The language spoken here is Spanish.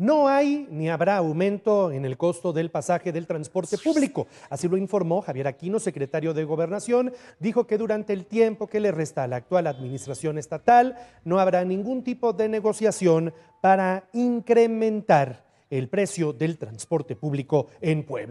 No hay ni habrá aumento en el costo del pasaje del transporte público. Así lo informó Javier Aquino, secretario de Gobernación. Dijo que durante el tiempo que le resta a la actual administración estatal no habrá ningún tipo de negociación para incrementar el precio del transporte público en Puebla.